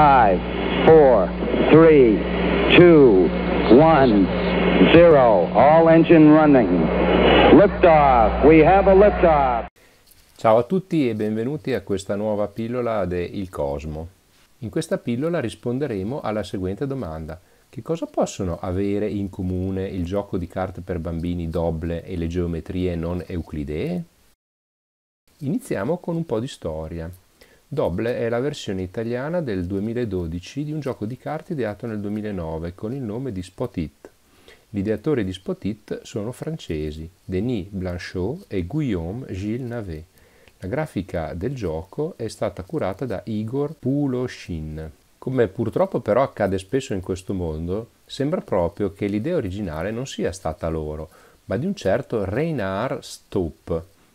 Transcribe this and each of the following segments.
5, 4, 3, 2, 1, 0. All engine running. Liftoff. We have a liftoff. Ciao a tutti e benvenuti a questa nuova pillola de Il Cosmo. In questa pillola risponderemo alla seguente domanda. Che cosa possono avere in comune il gioco di carte per bambini Doble e le geometrie non euclidee? Iniziamo con un po' di storia. Doble è la versione italiana del 2012 di un gioco di carte ideato nel 2009 con il nome di Spot It. Gli ideatori di Spot It sono francesi, Denis Blanchot e Guillaume Gilles Navet. La grafica del gioco è stata curata da Igor Puloshin. Come purtroppo però accade spesso in questo mondo, sembra proprio che l'idea originale non sia stata loro, ma di un certo Reinhard Stopp,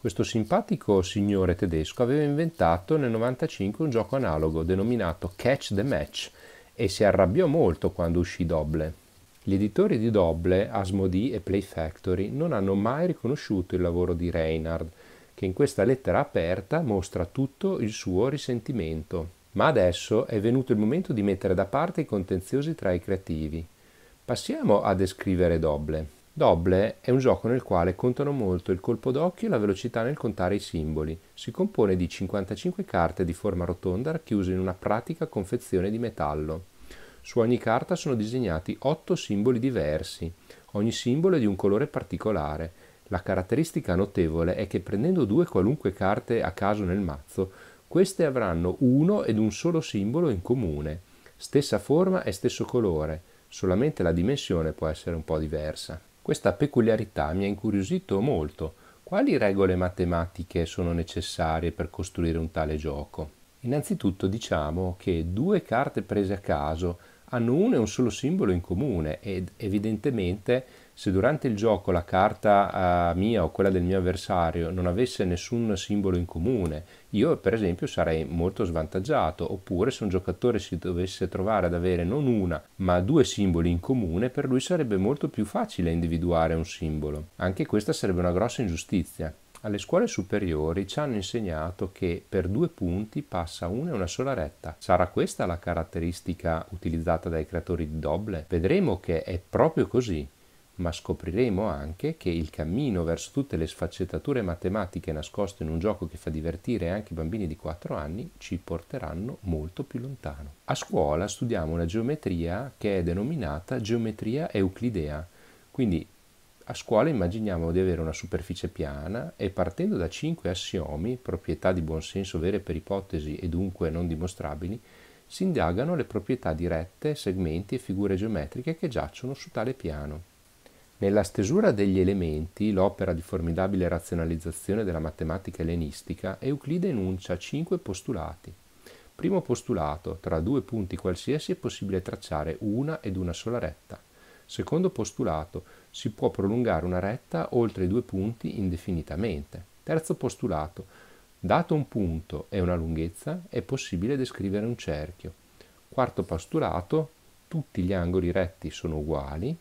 questo simpatico signore tedesco aveva inventato nel 1995 un gioco analogo denominato Catch the Match e si arrabbiò molto quando uscì Doble. Gli editori di Doble, Asmodee e Play Factory non hanno mai riconosciuto il lavoro di Reinhard, che in questa lettera aperta mostra tutto il suo risentimento. Ma adesso è venuto il momento di mettere da parte i contenziosi tra i creativi. Passiamo a descrivere Doble. Doble è un gioco nel quale contano molto il colpo d'occhio e la velocità nel contare i simboli. Si compone di 55 carte di forma rotonda racchiuse in una pratica confezione di metallo. Su ogni carta sono disegnati 8 simboli diversi. Ogni simbolo è di un colore particolare. La caratteristica notevole è che prendendo due qualunque carte a caso nel mazzo, queste avranno uno ed un solo simbolo in comune. Stessa forma e stesso colore, solamente la dimensione può essere un po' diversa. Questa peculiarità mi ha incuriosito molto. Quali regole matematiche sono necessarie per costruire un tale gioco? Innanzitutto diciamo che due carte prese a caso hanno una e un solo simbolo in comune ed evidentemente se durante il gioco la carta eh, mia o quella del mio avversario non avesse nessun simbolo in comune, io per esempio sarei molto svantaggiato, oppure se un giocatore si dovesse trovare ad avere non una, ma due simboli in comune, per lui sarebbe molto più facile individuare un simbolo. Anche questa sarebbe una grossa ingiustizia. Alle scuole superiori ci hanno insegnato che per due punti passa una e una sola retta. Sarà questa la caratteristica utilizzata dai creatori di Doble? Vedremo che è proprio così ma scopriremo anche che il cammino verso tutte le sfaccettature matematiche nascoste in un gioco che fa divertire anche i bambini di 4 anni ci porteranno molto più lontano. A scuola studiamo una geometria che è denominata geometria euclidea, quindi a scuola immaginiamo di avere una superficie piana e partendo da 5 assiomi, proprietà di buonsenso vere per ipotesi e dunque non dimostrabili, si indagano le proprietà di rette, segmenti e figure geometriche che giacciono su tale piano. Nella stesura degli elementi, l'opera di formidabile razionalizzazione della matematica ellenistica, Euclide enuncia cinque postulati. Primo postulato, tra due punti qualsiasi è possibile tracciare una ed una sola retta. Secondo postulato, si può prolungare una retta oltre i due punti indefinitamente. Terzo postulato, dato un punto e una lunghezza, è possibile descrivere un cerchio. Quarto postulato, tutti gli angoli retti sono uguali,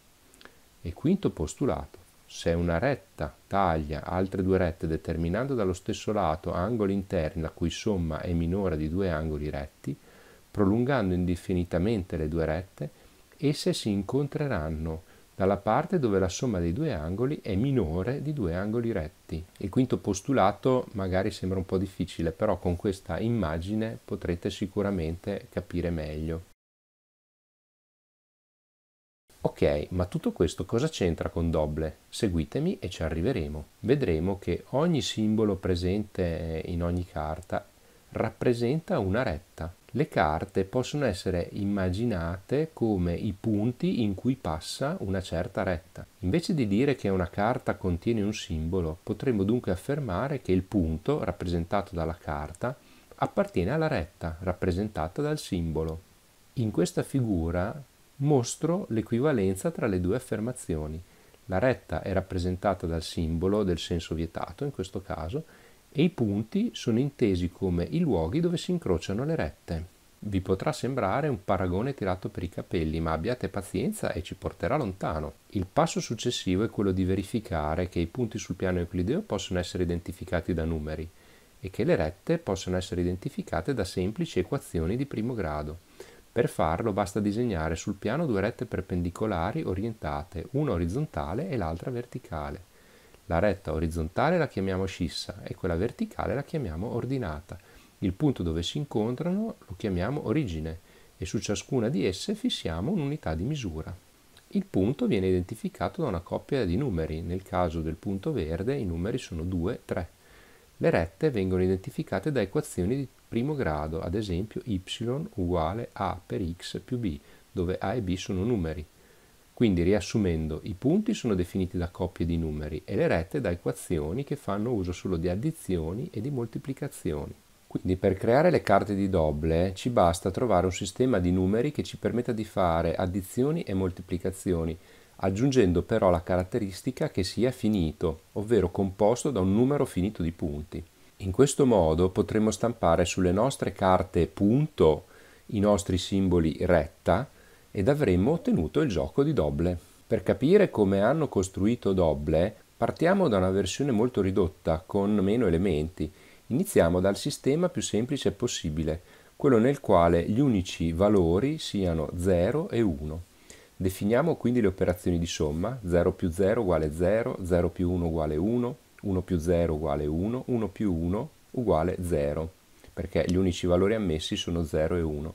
e quinto postulato. Se una retta taglia altre due rette determinando dallo stesso lato angoli interni la cui somma è minore di due angoli retti, prolungando indefinitamente le due rette, esse si incontreranno dalla parte dove la somma dei due angoli è minore di due angoli retti. Il quinto postulato magari sembra un po' difficile, però con questa immagine potrete sicuramente capire meglio. Ok, ma tutto questo cosa c'entra con Doble? Seguitemi e ci arriveremo. Vedremo che ogni simbolo presente in ogni carta rappresenta una retta. Le carte possono essere immaginate come i punti in cui passa una certa retta. Invece di dire che una carta contiene un simbolo, potremmo dunque affermare che il punto rappresentato dalla carta appartiene alla retta rappresentata dal simbolo. In questa figura mostro l'equivalenza tra le due affermazioni. La retta è rappresentata dal simbolo del senso vietato, in questo caso, e i punti sono intesi come i luoghi dove si incrociano le rette. Vi potrà sembrare un paragone tirato per i capelli, ma abbiate pazienza e ci porterà lontano. Il passo successivo è quello di verificare che i punti sul piano euclideo possono essere identificati da numeri e che le rette possono essere identificate da semplici equazioni di primo grado. Per farlo basta disegnare sul piano due rette perpendicolari orientate, una orizzontale e l'altra verticale. La retta orizzontale la chiamiamo scissa e quella verticale la chiamiamo ordinata. Il punto dove si incontrano lo chiamiamo origine e su ciascuna di esse fissiamo un'unità di misura. Il punto viene identificato da una coppia di numeri, nel caso del punto verde i numeri sono 2, e 3. Le rette vengono identificate da equazioni di primo grado, ad esempio y uguale a per x più b, dove a e b sono numeri. Quindi riassumendo, i punti sono definiti da coppie di numeri e le rette da equazioni che fanno uso solo di addizioni e di moltiplicazioni. Quindi per creare le carte di doble eh, ci basta trovare un sistema di numeri che ci permetta di fare addizioni e moltiplicazioni, aggiungendo però la caratteristica che sia finito, ovvero composto da un numero finito di punti. In questo modo potremo stampare sulle nostre carte punto i nostri simboli retta ed avremmo ottenuto il gioco di Doble. Per capire come hanno costruito Doble, partiamo da una versione molto ridotta, con meno elementi. Iniziamo dal sistema più semplice possibile, quello nel quale gli unici valori siano 0 e 1. Definiamo quindi le operazioni di somma, 0 più 0 uguale 0, 0 più 1 uguale 1, 1 più 0 uguale 1, 1 più 1 uguale 0, perché gli unici valori ammessi sono 0 e 1.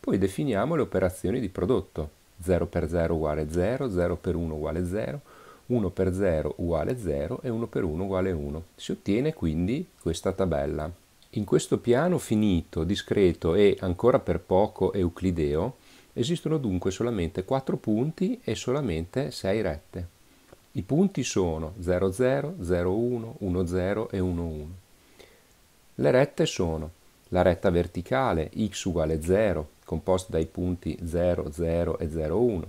Poi definiamo le operazioni di prodotto, 0 per 0 uguale 0, 0 per 1 uguale 0, 1 per 0 uguale 0 e 1 per 1 uguale 1. Si ottiene quindi questa tabella. In questo piano finito, discreto e ancora per poco euclideo, esistono dunque solamente 4 punti e solamente 6 rette. I punti sono 00, 01, 10 e 11. Le rette sono la retta verticale x uguale 0 composta dai punti 0, 0 e 01,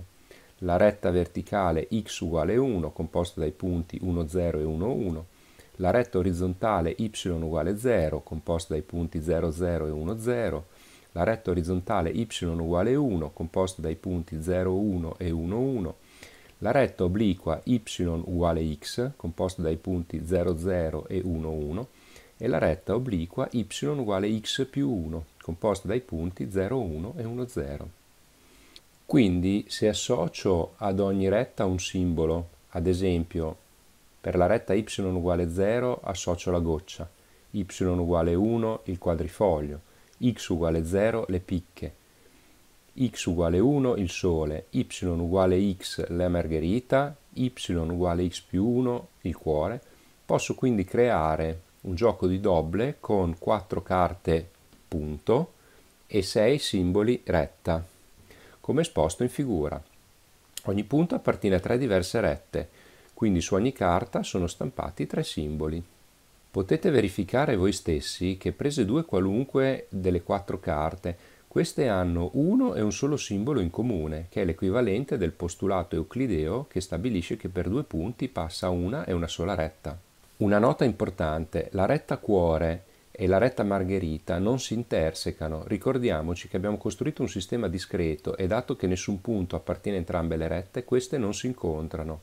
la retta verticale x uguale 1 composta dai punti 1, 0 e 1, 1, la retta orizzontale y uguale 0 composta dai punti 0, 0 e 1, 0, la retta orizzontale y uguale 1 composta dai punti 0, 1 e 1, 1, la retta obliqua y uguale x, composta dai punti 0, 0 e 1, 1, e la retta obliqua y uguale x più 1, composta dai punti 0, 1 e 1, 0. Quindi se associo ad ogni retta un simbolo, ad esempio per la retta y uguale 0 associo la goccia, y uguale 1 il quadrifoglio, x uguale 0 le picche, x uguale 1 il sole, y uguale x la margherita, y uguale x più 1 il cuore. Posso quindi creare un gioco di doble con 4 carte punto e 6 simboli retta, come esposto in figura. Ogni punto appartiene a tre diverse rette, quindi su ogni carta sono stampati tre simboli. Potete verificare voi stessi che prese due qualunque delle quattro carte queste hanno uno e un solo simbolo in comune, che è l'equivalente del postulato euclideo che stabilisce che per due punti passa una e una sola retta. Una nota importante, la retta cuore e la retta margherita non si intersecano, ricordiamoci che abbiamo costruito un sistema discreto e dato che nessun punto appartiene a entrambe le rette, queste non si incontrano.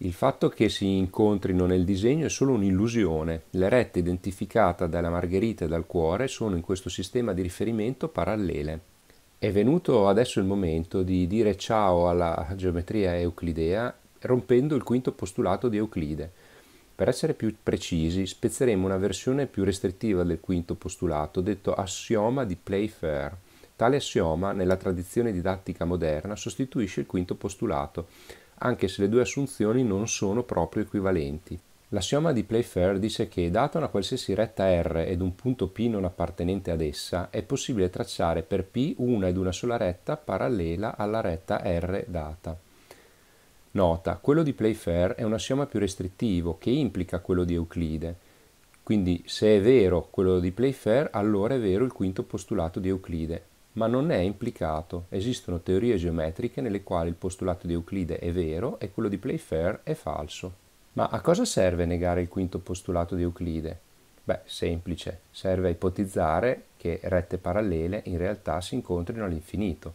Il fatto che si incontrino nel disegno è solo un'illusione. Le rette identificate dalla margherita e dal cuore sono in questo sistema di riferimento parallele. È venuto adesso il momento di dire ciao alla geometria euclidea rompendo il quinto postulato di Euclide. Per essere più precisi, spezzeremo una versione più restrittiva del quinto postulato, detto assioma di Playfair. Tale assioma, nella tradizione didattica moderna, sostituisce il quinto postulato, anche se le due assunzioni non sono proprio equivalenti. L'assioma di Playfair dice che, data una qualsiasi retta R ed un punto P non appartenente ad essa, è possibile tracciare per P una ed una sola retta parallela alla retta R data. Nota, quello di Playfair è un assioma più restrittivo, che implica quello di Euclide. Quindi, se è vero quello di Playfair, allora è vero il quinto postulato di Euclide ma non è implicato. Esistono teorie geometriche nelle quali il postulato di Euclide è vero e quello di Playfair è falso. Ma a cosa serve negare il quinto postulato di Euclide? Beh, semplice, serve a ipotizzare che rette parallele in realtà si incontrino all'infinito.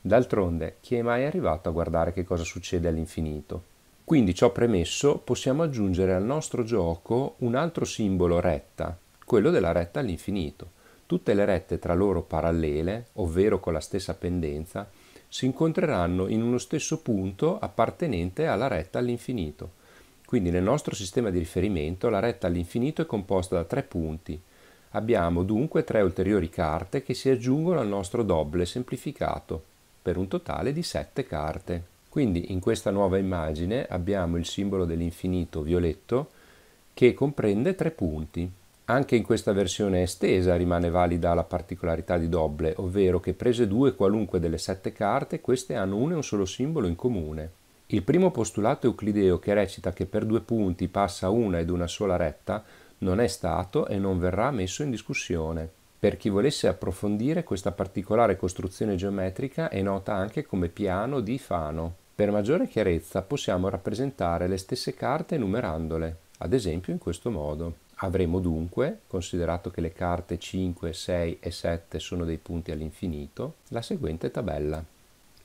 D'altronde, chi è mai arrivato a guardare che cosa succede all'infinito? Quindi ciò premesso, possiamo aggiungere al nostro gioco un altro simbolo retta, quello della retta all'infinito tutte le rette tra loro parallele, ovvero con la stessa pendenza, si incontreranno in uno stesso punto appartenente alla retta all'infinito. Quindi nel nostro sistema di riferimento la retta all'infinito è composta da tre punti. Abbiamo dunque tre ulteriori carte che si aggiungono al nostro doble semplificato, per un totale di sette carte. Quindi in questa nuova immagine abbiamo il simbolo dell'infinito violetto che comprende tre punti. Anche in questa versione estesa rimane valida la particolarità di Doble, ovvero che prese due qualunque delle sette carte, queste hanno una e un solo simbolo in comune. Il primo postulato euclideo che recita che per due punti passa una ed una sola retta non è stato e non verrà messo in discussione. Per chi volesse approfondire questa particolare costruzione geometrica è nota anche come piano di Fano. Per maggiore chiarezza possiamo rappresentare le stesse carte numerandole, ad esempio in questo modo. Avremo dunque, considerato che le carte 5, 6 e 7 sono dei punti all'infinito, la seguente tabella.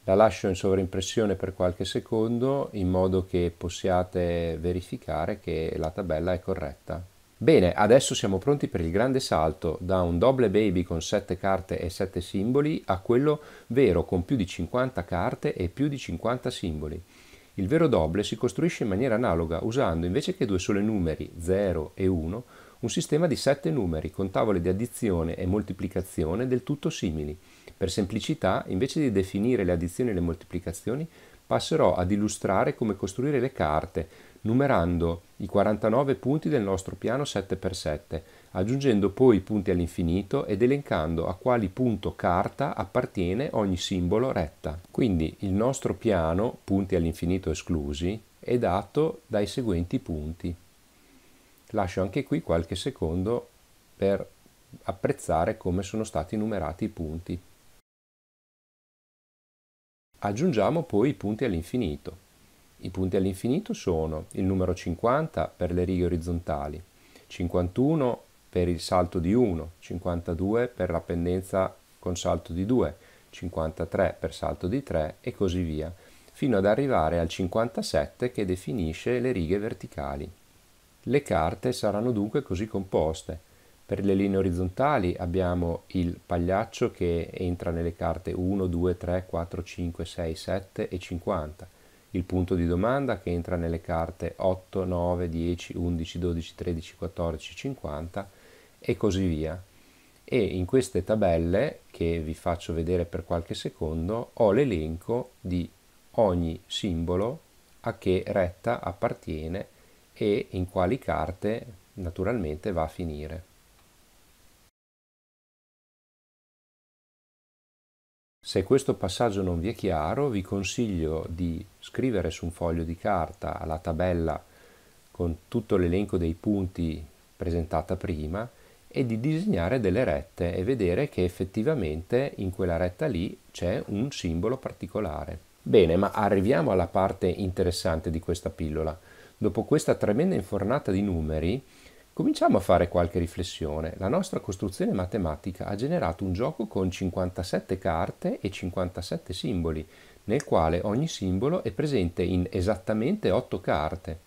La lascio in sovraimpressione per qualche secondo in modo che possiate verificare che la tabella è corretta. Bene, adesso siamo pronti per il grande salto da un doble baby con 7 carte e 7 simboli a quello vero con più di 50 carte e più di 50 simboli. Il vero doble si costruisce in maniera analoga usando invece che due sole numeri 0 e 1 un sistema di sette numeri con tavole di addizione e moltiplicazione del tutto simili. Per semplicità, invece di definire le addizioni e le moltiplicazioni, passerò ad illustrare come costruire le carte numerando i 49 punti del nostro piano 7x7 aggiungendo poi i punti all'infinito ed elencando a quali punto carta appartiene ogni simbolo retta. Quindi il nostro piano, punti all'infinito esclusi, è dato dai seguenti punti. Lascio anche qui qualche secondo per apprezzare come sono stati numerati i punti. Aggiungiamo poi i punti all'infinito. I punti all'infinito sono il numero 50 per le righe orizzontali, 51 per il salto di 1, 52 per la pendenza con salto di 2, 53 per salto di 3 e così via, fino ad arrivare al 57 che definisce le righe verticali. Le carte saranno dunque così composte. Per le linee orizzontali abbiamo il pagliaccio che entra nelle carte 1, 2, 3, 4, 5, 6, 7 e 50 il punto di domanda che entra nelle carte 8, 9, 10, 11, 12, 13, 14, 50 e così via. E in queste tabelle, che vi faccio vedere per qualche secondo, ho l'elenco di ogni simbolo a che retta appartiene e in quali carte naturalmente va a finire. Se questo passaggio non vi è chiaro, vi consiglio di scrivere su un foglio di carta la tabella con tutto l'elenco dei punti presentata prima e di disegnare delle rette e vedere che effettivamente in quella retta lì c'è un simbolo particolare. Bene, ma arriviamo alla parte interessante di questa pillola. Dopo questa tremenda infornata di numeri, Cominciamo a fare qualche riflessione. La nostra costruzione matematica ha generato un gioco con 57 carte e 57 simboli, nel quale ogni simbolo è presente in esattamente 8 carte.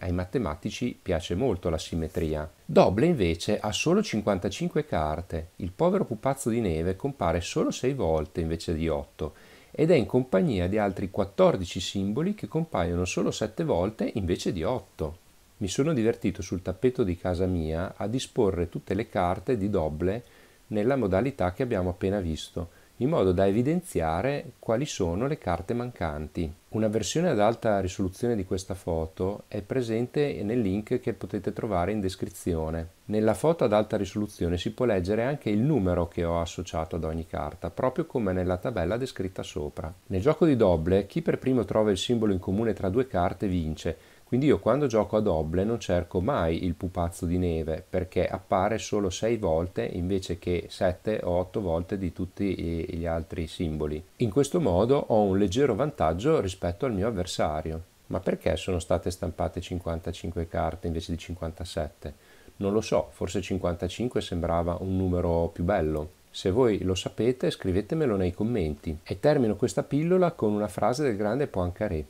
Ai matematici piace molto la simmetria. Doble invece ha solo 55 carte. Il povero pupazzo di neve compare solo 6 volte invece di 8 ed è in compagnia di altri 14 simboli che compaiono solo 7 volte invece di 8 mi sono divertito sul tappeto di casa mia a disporre tutte le carte di doble nella modalità che abbiamo appena visto, in modo da evidenziare quali sono le carte mancanti. Una versione ad alta risoluzione di questa foto è presente nel link che potete trovare in descrizione. Nella foto ad alta risoluzione si può leggere anche il numero che ho associato ad ogni carta, proprio come nella tabella descritta sopra. Nel gioco di doble, chi per primo trova il simbolo in comune tra due carte vince, quindi io quando gioco a doble non cerco mai il pupazzo di neve perché appare solo 6 volte invece che 7 o 8 volte di tutti gli altri simboli. In questo modo ho un leggero vantaggio rispetto al mio avversario. Ma perché sono state stampate 55 carte invece di 57? Non lo so, forse 55 sembrava un numero più bello. Se voi lo sapete scrivetemelo nei commenti. E termino questa pillola con una frase del grande Poincaré.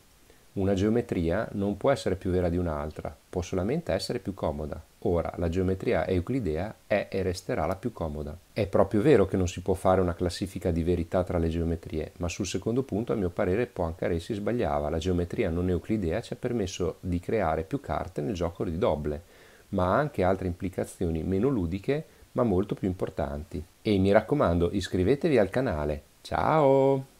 Una geometria non può essere più vera di un'altra, può solamente essere più comoda. Ora, la geometria euclidea è e resterà la più comoda. È proprio vero che non si può fare una classifica di verità tra le geometrie, ma sul secondo punto, a mio parere, Poincaré si sbagliava. La geometria non euclidea ci ha permesso di creare più carte nel gioco di doble, ma ha anche altre implicazioni meno ludiche, ma molto più importanti. E mi raccomando, iscrivetevi al canale. Ciao!